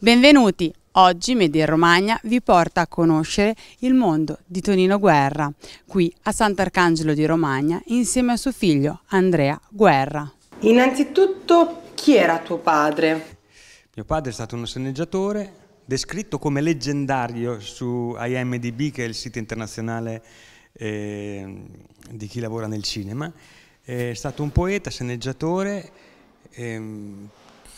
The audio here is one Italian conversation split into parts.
Benvenuti! Oggi Media Romagna vi porta a conoscere il mondo di Tonino Guerra, qui a Sant'Arcangelo di Romagna insieme a suo figlio Andrea Guerra. Innanzitutto, chi era tuo padre? Mio padre è stato uno sceneggiatore descritto come leggendario su IMDB, che è il sito internazionale eh, di chi lavora nel cinema. È stato un poeta, sceneggiatore, eh,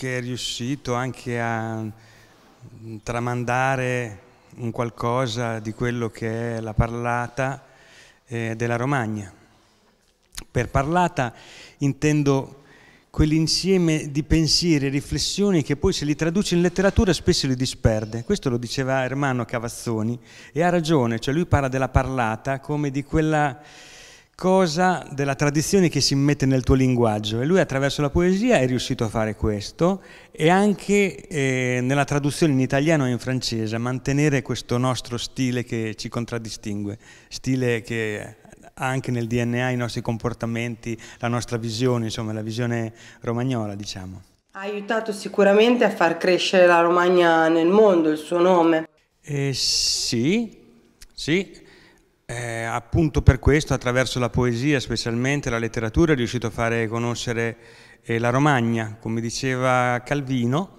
che è riuscito anche a mm, tramandare un qualcosa di quello che è la parlata eh, della Romagna. Per parlata intendo quell'insieme di pensieri e riflessioni che poi se li traduce in letteratura spesso li disperde. Questo lo diceva Ermano Cavazzoni e ha ragione, cioè lui parla della parlata come di quella cosa della tradizione che si mette nel tuo linguaggio e lui attraverso la poesia è riuscito a fare questo e anche eh, nella traduzione in italiano e in francese a mantenere questo nostro stile che ci contraddistingue, stile che ha anche nel DNA i nostri comportamenti, la nostra visione, insomma la visione romagnola diciamo. Ha aiutato sicuramente a far crescere la Romagna nel mondo, il suo nome. Eh, sì, sì. Eh, appunto per questo, attraverso la poesia, specialmente la letteratura, è riuscito a fare conoscere eh, la Romagna, come diceva Calvino,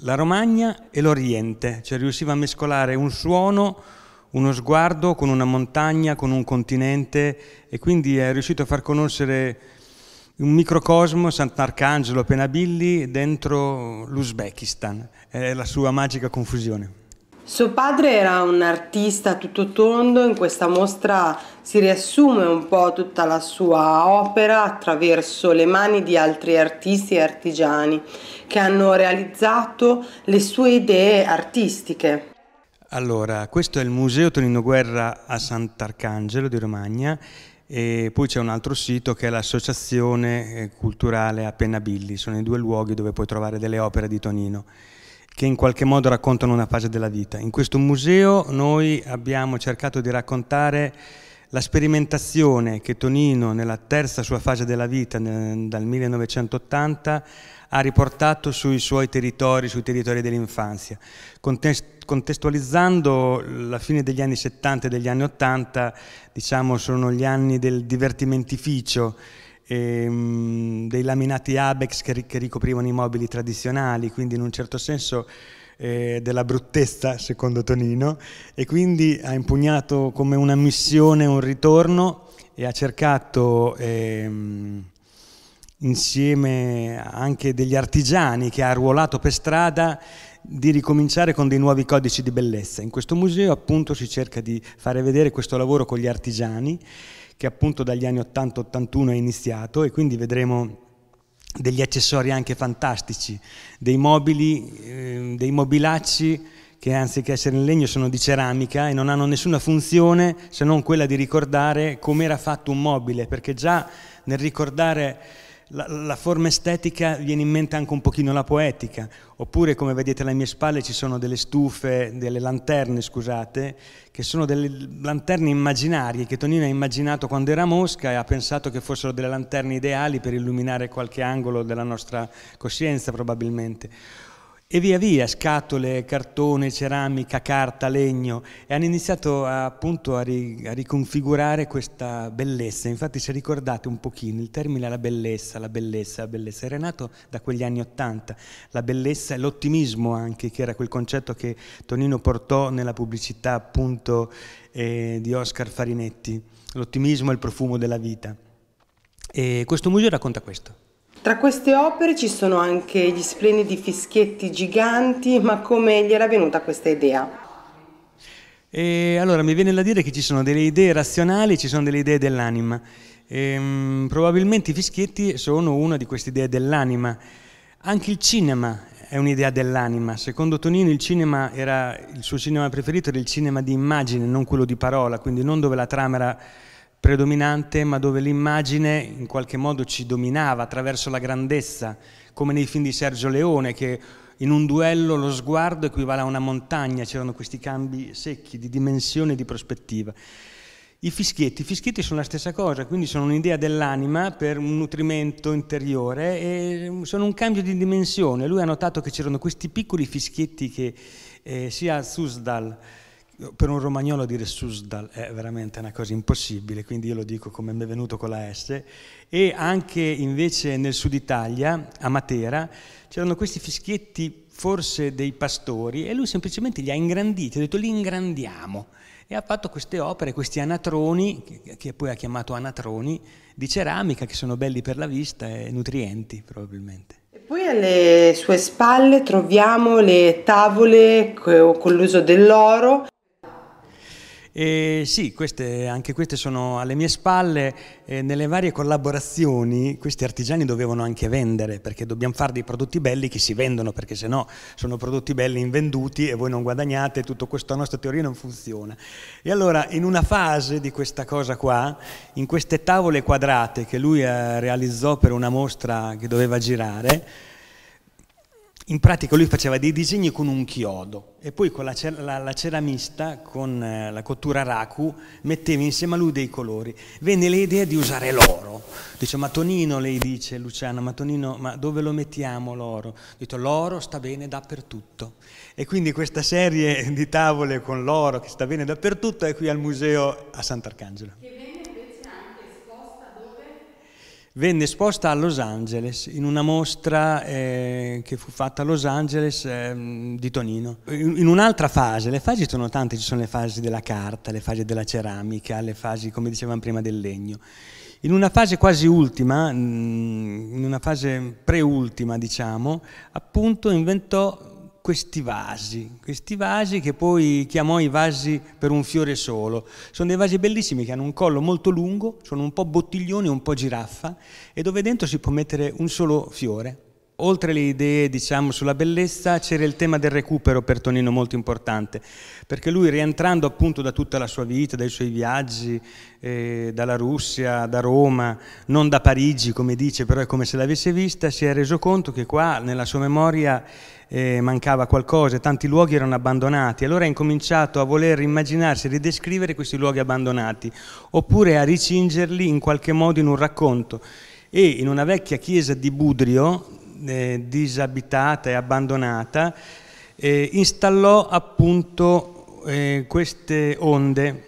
la Romagna e l'Oriente, cioè riusciva a mescolare un suono, uno sguardo con una montagna, con un continente e quindi è riuscito a far conoscere un microcosmo, Sant'Arcangelo, Penabilli, dentro l'Uzbekistan, è la sua magica confusione. Suo padre era un artista tutto tondo, in questa mostra si riassume un po' tutta la sua opera attraverso le mani di altri artisti e artigiani che hanno realizzato le sue idee artistiche. Allora, questo è il Museo Tonino Guerra a Sant'Arcangelo di Romagna e poi c'è un altro sito che è l'Associazione eh, Culturale a sono i due luoghi dove puoi trovare delle opere di Tonino che in qualche modo raccontano una fase della vita. In questo museo noi abbiamo cercato di raccontare la sperimentazione che Tonino nella terza sua fase della vita, dal 1980, ha riportato sui suoi territori, sui territori dell'infanzia, contestualizzando la fine degli anni 70 e degli anni 80, diciamo sono gli anni del divertimentificio ehm, dei laminati Abex che, che, ricoprivano i mobili tradizionali, quindi in un certo senso eh, della bruttezza, secondo Tonino, e quindi ha impugnato come una missione un ritorno e ha cercato... Ehm, insieme anche degli artigiani che ha ruolato per strada di ricominciare con dei nuovi codici di bellezza. In questo museo appunto si cerca di fare vedere questo lavoro con gli artigiani che appunto dagli anni 80-81 è iniziato e quindi vedremo degli accessori anche fantastici, dei mobili, eh, dei mobilacci che anziché essere in legno sono di ceramica e non hanno nessuna funzione se non quella di ricordare com'era fatto un mobile, perché già nel ricordare la, la, forma estetica viene in mente anche un pochino la poetica, oppure come vedete alle mie spalle ci sono delle stufe, delle lanterne, scusate, che sono delle lanterne immaginarie che Tonino ha immaginato quando era Mosca e ha pensato che fossero delle lanterne ideali per illuminare qualche angolo della nostra coscienza probabilmente e via via, scatole, cartone, ceramica, carta, legno, e hanno iniziato a, appunto a, ri, a, riconfigurare questa bellezza. Infatti, se ricordate un pochino, il termine è la bellezza, la bellezza, la bellezza, era nato da quegli anni Ottanta, la bellezza e l'ottimismo anche, che era quel concetto che Tonino portò nella pubblicità appunto eh, di Oscar Farinetti, l'ottimismo è il profumo della vita. E questo museo racconta questo. Tra queste opere ci sono anche gli splendidi fischietti giganti, ma come gli era venuta questa idea? E allora mi viene da dire che ci sono delle idee razionali, e ci sono delle idee dell'anima. Ehm, probabilmente i fischietti sono una di queste idee dell'anima. Anche il cinema è un'idea dell'anima. Secondo Tonino il, cinema era, il suo cinema preferito era il cinema di immagine, non quello di parola, quindi non dove la trama era predominante, ma dove l'immagine in qualche modo ci dominava attraverso la grandezza, come nei film di Sergio Leone, che in un duello lo sguardo equivale a una montagna, c'erano questi cambi secchi di dimensione e di prospettiva. I fischietti, i fischietti sono la stessa cosa, quindi sono un'idea dell'anima per un nutrimento interiore e sono un cambio di dimensione. Lui ha notato che c'erano questi piccoli fischietti che eh, sia Susdal per un romagnolo dire Susdal è veramente una cosa impossibile, quindi io lo dico come mi è venuto con la S, e anche invece nel sud Italia, a Matera, c'erano questi fischietti forse dei pastori e lui semplicemente li ha ingranditi, ha detto li ingrandiamo e ha fatto queste opere, questi anatroni, che poi ha chiamato anatroni, di ceramica che sono belli per la vista e nutrienti probabilmente. E poi alle sue spalle troviamo le tavole con l'uso dell'oro e sì, queste, anche queste sono alle mie spalle. E nelle varie collaborazioni questi artigiani dovevano anche vendere, perché dobbiamo fare dei prodotti belli che si vendono, perché se no sono prodotti belli invenduti e voi non guadagnate, tutta questa nostra teoria non funziona. E allora in una fase di questa cosa qua, in queste tavole quadrate che lui eh, realizzò per una mostra che doveva girare, in pratica lui faceva dei disegni con un chiodo e poi con la, la, la ceramista, con eh, la cottura Raku, metteva insieme a lui dei colori. Venne l'idea di usare l'oro. Dice, ma Tonino, lei dice, Luciana, ma Tonino, ma dove lo mettiamo l'oro? Dice, l'oro sta bene dappertutto. E quindi questa serie di tavole con l'oro che sta bene dappertutto è qui al museo a Sant'Arcangelo venne esposta a Los Angeles in una mostra eh, che fu fatta a Los Angeles eh, di Tonino. In, in un'altra fase, le fasi sono tante, ci sono le fasi della carta, le fasi della ceramica, le fasi, come dicevamo prima, del legno. In una fase quasi ultima, mm, in una fase preultima diciamo, appunto inventò questi vasi, questi vasi che poi chiamò i vasi per un fiore solo. Sono dei vasi bellissimi che hanno un collo molto lungo, sono un po' bottiglioni, un po' giraffa e dove dentro si può mettere un solo fiore oltre le idee diciamo, sulla bellezza c'era il tema del recupero per Tonino molto importante, perché lui rientrando appunto da tutta la sua vita, dai suoi viaggi, eh, dalla Russia, da Roma, non da Parigi come dice, però è come se l'avesse vista, si è reso conto che qua nella sua memoria eh, mancava qualcosa, tanti luoghi erano abbandonati, allora ha incominciato a voler immaginarsi, e ridescrivere questi luoghi abbandonati, oppure a ricingerli in qualche modo in un racconto. E in una vecchia chiesa di Budrio, eh, disabitata e abbandonata, eh, installò appunto eh, queste onde.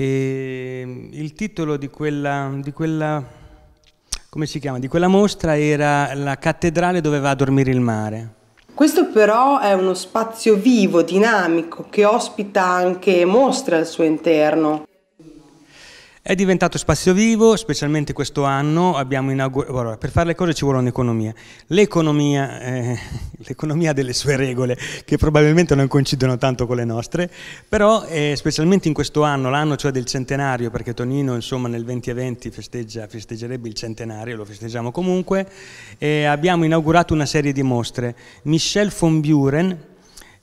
Mm, il titolo di quella, di quella, come si chiama, di quella mostra era La cattedrale dove va a dormire il mare. Questo però è uno spazio vivo, dinamico, che ospita anche mostre al suo interno. È diventato spazio vivo, specialmente questo anno abbiamo inaugurato, oh, allora, per fare le cose ci vuole un'economia, l'economia, eh, l'economia delle sue regole che probabilmente non coincidono tanto con le nostre, però eh, specialmente in questo anno, l'anno cioè del centenario, perché Tonino insomma nel 2020 festeggia, festeggerebbe il centenario, lo festeggiamo comunque, eh, abbiamo inaugurato una serie di mostre. Michel von Buren,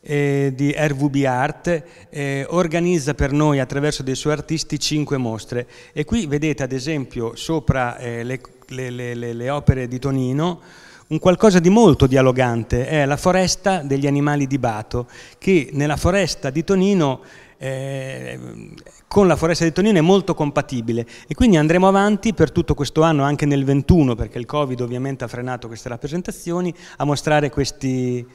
eh, di RVB Art eh, organizza per noi attraverso dei suoi artisti cinque mostre e qui vedete ad esempio sopra eh, le, le, le, le, opere di Tonino un qualcosa di molto dialogante è la foresta degli animali di Bato che nella foresta di Tonino eh, con la foresta di Tonino è molto compatibile e quindi andremo avanti per tutto questo anno anche nel 21 perché il Covid ovviamente ha frenato queste rappresentazioni a mostrare questi,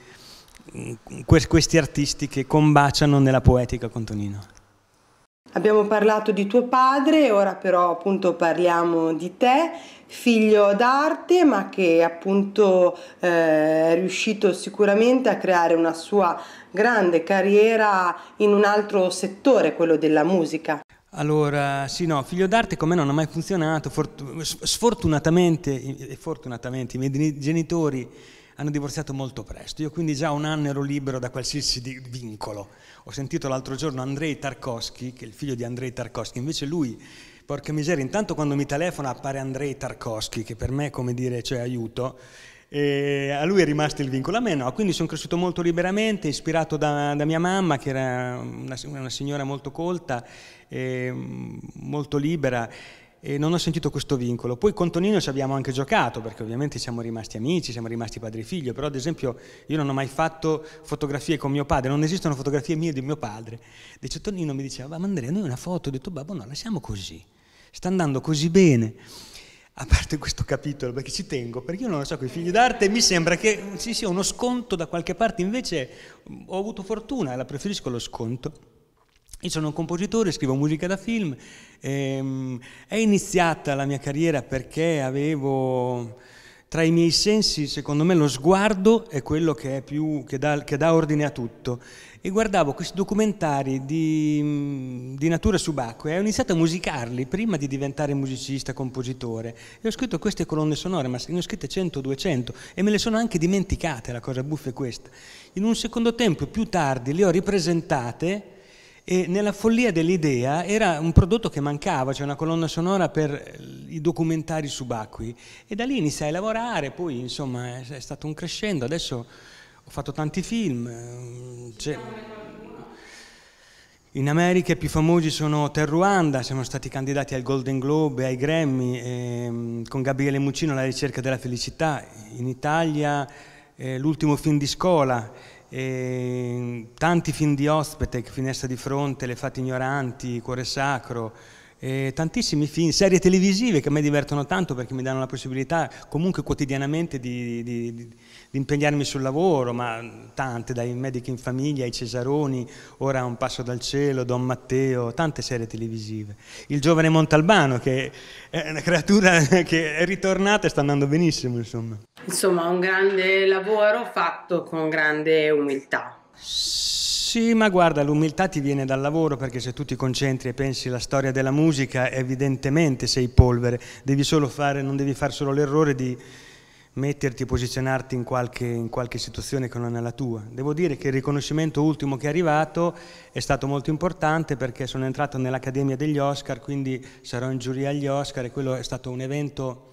questi artisti che combaciano nella poetica con Tonino. Abbiamo parlato di tuo padre, ora però appunto parliamo di te, figlio d'arte ma che appunto eh, è riuscito sicuramente a creare una sua grande carriera in un altro settore, quello della musica. Allora, sì, no, figlio d'arte come me non ha mai funzionato, sfortunatamente, fortunatamente i miei genitori hanno divorziato molto presto. Io quindi già un anno ero libero da qualsiasi vincolo. Ho sentito l'altro giorno Andrei Tarkovsky, che è il figlio di Andrei Tarkovsky, invece lui, porca miseria, intanto quando mi telefona appare Andrei Tarkovsky, che per me è come dire, cioè aiuto, e a lui è rimasto il vincolo, a me no, quindi sono cresciuto molto liberamente, ispirato da, da mia mamma che era una, una signora molto colta, e mm, molto libera e non ho sentito questo vincolo. Poi con Tonino ci abbiamo anche giocato, perché ovviamente siamo rimasti amici, siamo rimasti padre e figlio, però ad esempio io non ho mai fatto fotografie con mio padre, non esistono fotografie mie di mio padre. Dice Tonino mi diceva, ma Andrea, noi una foto, ho detto, babbo no, lasciamo così, sta andando così bene. A parte questo capitolo, perché ci tengo, perché io non lo so, con i figli d'arte mi sembra che ci sia uno sconto da qualche parte, invece ho avuto fortuna, la preferisco lo sconto. Io sono un compositore, scrivo musica da film, ehm, è iniziata la mia carriera perché avevo tra i miei sensi, secondo me, lo sguardo è quello che, è più, che, dà, che dà, ordine a tutto. E guardavo questi documentari di, di natura subacquea e ho iniziato a musicarli prima di diventare musicista, compositore. E ho scritto queste colonne sonore, ma ne ho scritte 100-200 e me le sono anche dimenticate, la cosa buffa è questa. In un secondo tempo, più tardi, le ho ripresentate e nella follia dell'idea era un prodotto che mancava, cioè una colonna sonora per eh, i documentari subacquei e da lì iniziai a lavorare, poi insomma è, stato un crescendo, adesso ho fatto tanti film. Cioè, in America i più famosi sono Terruanda, siamo stati candidati al Golden Globe e ai Grammy, ehm, con Gabriele Muccino alla ricerca della felicità. In Italia eh, l'ultimo film di scuola e ehm, tanti film di ospite, Finestra di fronte, Le fate ignoranti, Cuore sacro, eh, tantissimi film, serie televisive che a me divertono tanto perché mi danno la possibilità comunque quotidianamente di, di, di, di impegnarmi sul lavoro, ma tante, dai Medici in Famiglia ai Cesaroni, ora Un Passo dal Cielo, Don Matteo, tante serie televisive. Il giovane Montalbano che è una creatura che è ritornata e sta andando benissimo insomma. Insomma un grande lavoro fatto con grande umiltà. Sì, ma guarda, l'umiltà ti viene dal lavoro perché se tu ti concentri e pensi alla storia della musica, evidentemente sei polvere, devi solo fare, non devi fare solo l'errore di metterti, e posizionarti in qualche, in qualche situazione che non è la tua. Devo dire che il riconoscimento ultimo che è arrivato è stato molto importante perché sono entrato nell'Accademia degli Oscar, quindi sarò in giuria agli Oscar e quello è stato un evento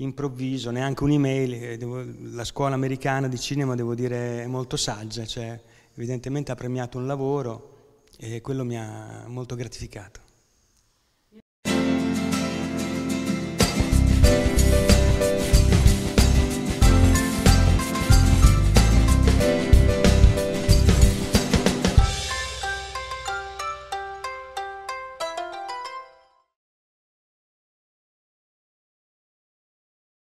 improvviso, neanche un'email, eh, la scuola americana di cinema devo dire è molto saggia, cioè evidentemente ha premiato un lavoro e quello mi ha molto gratificato.